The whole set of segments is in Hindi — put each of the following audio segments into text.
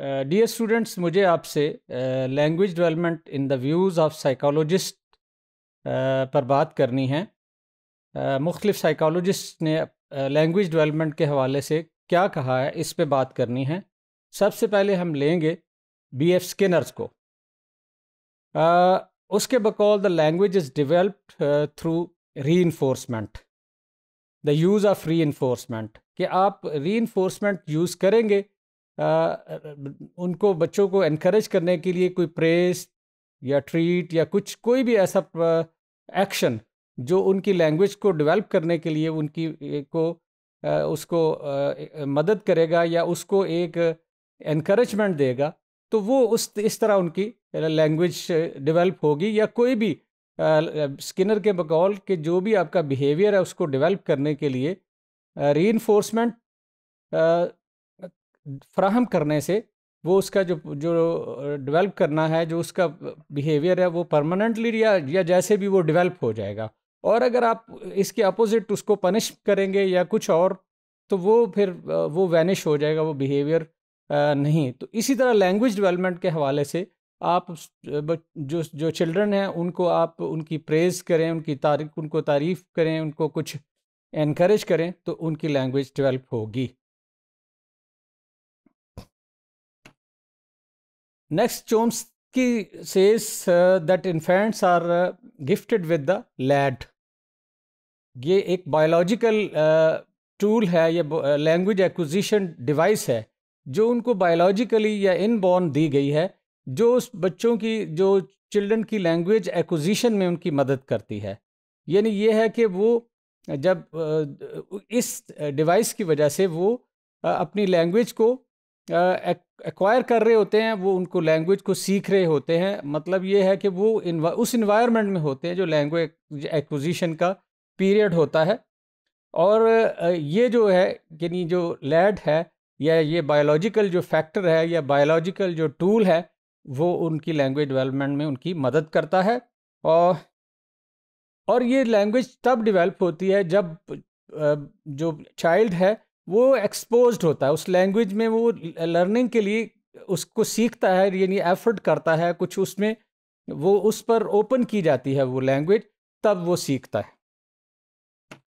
डियर uh, स्टूडेंट्स मुझे आपसे language development in the views of psychologist पर बात करनी है uh, मुख्तलिफ साइकोलॉजिस्ट ने लैंग्वेज uh, डेवलपमेंट के हवाले से क्या कहा है इस पर बात करनी है सबसे पहले हम लेंगे बी एफ स्किनर्स को uh, उसके बकौल the language is developed through reinforcement the use of reinforcement कि आप री इन्फोर्समेंट यूज़ करेंगे उनको बच्चों को इनक्रेज करने के लिए कोई प्रेस या ट्रीट या कुछ कोई भी ऐसा एक्शन जो उनकी लैंग्वेज को डेवलप करने के लिए उनकी को उसको मदद करेगा या उसको एक इनक्रेजमेंट देगा तो वो उस इस तरह उनकी लैंग्वेज डेवलप होगी या कोई भी स्किनर के बकौल के जो भी आपका बिहेवियर है उसको डेवलप करने के लिए री फ्राहम करने से वो उसका जो जो डेवलप करना है जो उसका बिहेवियर है वो परमानेंटली या या जैसे भी वो डेवलप हो जाएगा और अगर आप इसके अपोजिट उसको पनिश करेंगे या कुछ और तो वो फिर वो वैनिश हो जाएगा वो बिहेवियर नहीं तो इसी तरह लैंग्वेज डेवलपमेंट के हवाले से आप जो जो चिल्ड्रन हैं उनको आप उनकी प्रेज़ करें उनकी तारीफ उनको तारीफ़ करें उनको कुछ इनक्रेज करें तो उनकी लैंग्वेज डेवलप होगी next Chomsky says that infants are gifted with the LAD ये एक बायोलॉजिकल टूल uh, है ये लैंग्वेज एक्विजिशन डिवाइस है जो उनको बायोलॉजिकली या इनबॉर्न दी गई है जो उस बच्चों की जो चिल्ड्रन की लैंग्वेज एक्विजिशन में उनकी मदद करती है यानी ये है कि वो जब uh, इस डिवाइस uh, की वजह से वो uh, अपनी लैंग्वेज को एक्वायर कर रहे होते हैं वो उनको लैंग्वेज को सीख रहे होते हैं मतलब ये है कि वो उस इन्वायरमेंट में होते हैं जो लैंग्वेज एक्विजिशन का पीरियड होता है और ये जो है यानी जो लैड है या ये बायोलॉजिकल जो फैक्टर है या बायोलॉजिकल जो टूल है वो उनकी लैंग्वेज डेवलपमेंट में उनकी मदद करता है और और ये लैंग्वेज तब डेवलप होती है जब जो चाइल्ड है वो एक्सपोज होता है उस लैंग्वेज में वो लर्निंग के लिए उसको सीखता है यानी एफर्ट करता है कुछ उसमें वो उस पर ओपन की जाती है वो लैंग्वेज तब वो सीखता है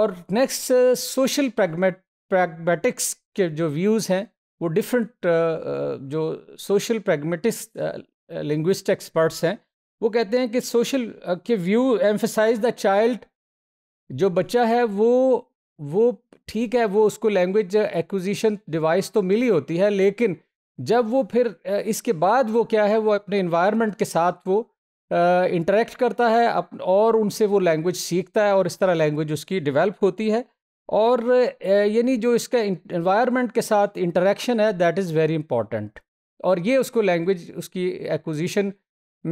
और नेक्स्ट सोशल प्रैग्मेट प्रैग्मेटिक्स के जो व्यूज़ हैं वो डिफरेंट uh, uh, जो सोशल प्रैग्मेटिक्स लिंग्विस्ट एक्सपर्ट्स हैं वो कहते हैं कि सोशल uh, के व्यू एम्फेसाइज द चाइल्ड जो बच्चा है वो वो ठीक है वो उसको लैंग्वेज एक्विजिशन डिवाइस तो मिली होती है लेकिन जब वो फिर इसके बाद वो क्या है वो अपने इन्वायरमेंट के साथ वो इंटरेक्ट करता है अप और उनसे वो लैंग्वेज सीखता है और इस तरह लैंग्वेज उसकी डेवलप होती है और यानी जो इसका इन्वायरमेंट के साथ इंटरेक्शन है दैट इज़ वेरी इंपॉर्टेंट और ये उसको लैंग्वेज उसकी एक्विजिशन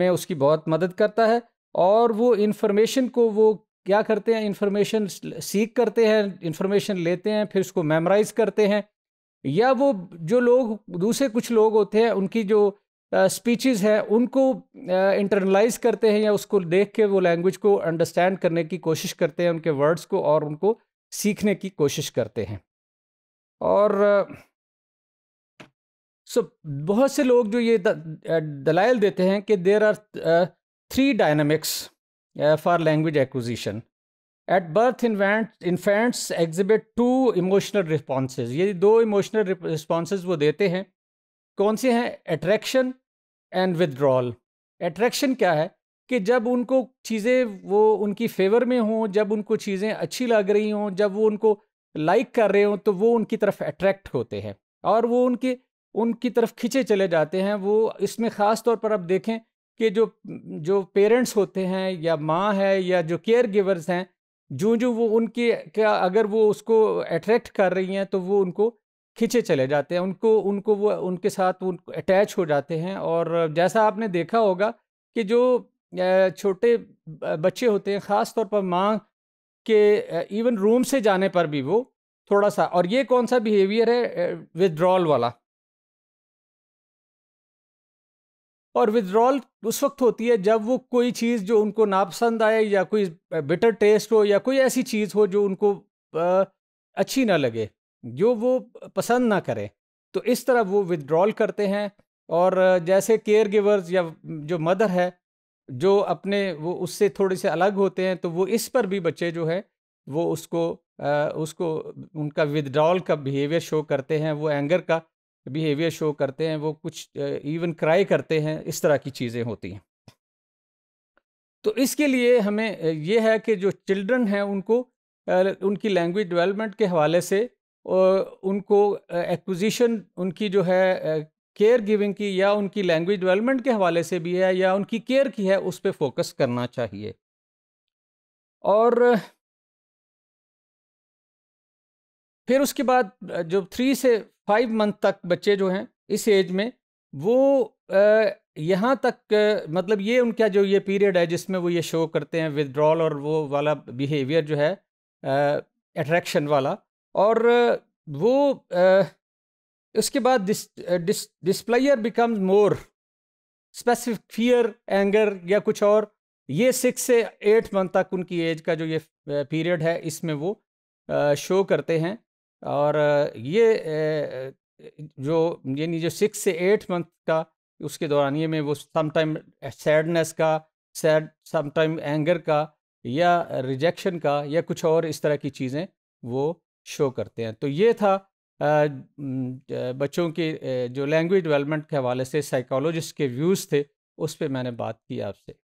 में उसकी बहुत मदद करता है और वो इन्फॉर्मेशन को वो क्या करते हैं इन्फॉर्मेशन सीख करते हैं इन्फॉर्मेशन लेते हैं फिर उसको मेमोराइज करते हैं या वो जो लोग दूसरे कुछ लोग होते हैं उनकी जो स्पीचेस हैं उनको इंटरनलाइज करते हैं या उसको देख के वो लैंग्वेज को अंडरस्टैंड करने की कोशिश करते हैं उनके वर्ड्स को और उनको सीखने की कोशिश करते हैं और सो so, बहुत से लोग जो ये दलाइल देते हैं कि there are three dynamics uh, for language acquisition. At birth, infants exhibit two emotional responses. ये दो emotional responses वो देते हैं कौन से हैं attraction and withdrawal. Attraction क्या है कि जब उनको चीज़ें वो उनकी फेवर में हों जब उनको चीज़ें अच्छी लग रही हों जब वो उनको लाइक कर रहे हों तो वो उनकी तरफ अट्रैक्ट होते हैं और वो उनके उनकी तरफ खींचे चले जाते हैं वो इसमें ख़ास तौर पर आप देखें कि जो जो पेरेंट्स होते हैं या माँ है या जो केयर गिवर्स हैं जो जो वो उनके क्या अगर वो उसको अट्रैक्ट कर रही हैं तो वो उनको खींचे चले जाते हैं उनको उनको वो उनके साथ वो अटैच हो जाते हैं और जैसा आपने देखा होगा कि जो छोटे बच्चे होते हैं ख़ास तौर पर माँ के इवन रूम से जाने पर भी वो थोड़ा सा और ये कौन सा बिहेवियर है विदड्रॉल वाला और विदड्रॉल उस वक्त होती है जब वो कोई चीज़ जो उनको नापसंद आए या कोई बेटर टेस्ट हो या कोई ऐसी चीज़ हो जो उनको आ, अच्छी ना लगे जो वो पसंद ना करें तो इस तरह वो विदड्रॉल करते हैं और जैसे केयर गिवर्स या जो मदर है जो अपने वो उससे थोड़े से अलग होते हैं तो वो इस पर भी बच्चे जो है वो उसको आ, उसको उनका विदड्रॉल का बिहेवियर शो करते हैं वो एंगर का बिहेवियर शो करते हैं वो कुछ इवन क्राई करते हैं इस तरह की चीज़ें होती हैं तो इसके लिए हमें ये है कि जो चिल्ड्रन हैं उनको उनकी लैंग्वेज डेवलपमेंट के हवाले से उनको एक्विजिशन उनकी जो है केयर गिविंग की या उनकी लैंग्वेज डेवलपमेंट के हवाले से भी है या उनकी केयर की है उस पर फोकस करना चाहिए और फिर उसके बाद जो थ्री से फाइव मंथ तक बच्चे जो हैं इस एज में वो यहाँ तक मतलब ये उनका जो ये पीरियड है जिसमें वो ये शो करते हैं विदड्रॉल और वो वाला बिहेवियर जो है अट्रैक्शन वाला और वो उसके बाद dis, dis, displayer becomes more specific fear anger या कुछ और ये सिक्स से एट मंथ तक उनकी एज का जो ये पीरियड है इसमें वो शो करते हैं और ये जो यानी जो सिक्स से एट मंथ का उसके दौरान ये में वो समटाइम सैडनेस का सैड समटाइम एंगर का या रिजेक्शन का या कुछ और इस तरह की चीज़ें वो शो करते हैं तो ये था बच्चों की जो लैंग्वेज डेवलपमेंट के हवाले से साइकोलॉजिस्ट के व्यूज़ थे उस पर मैंने बात की आपसे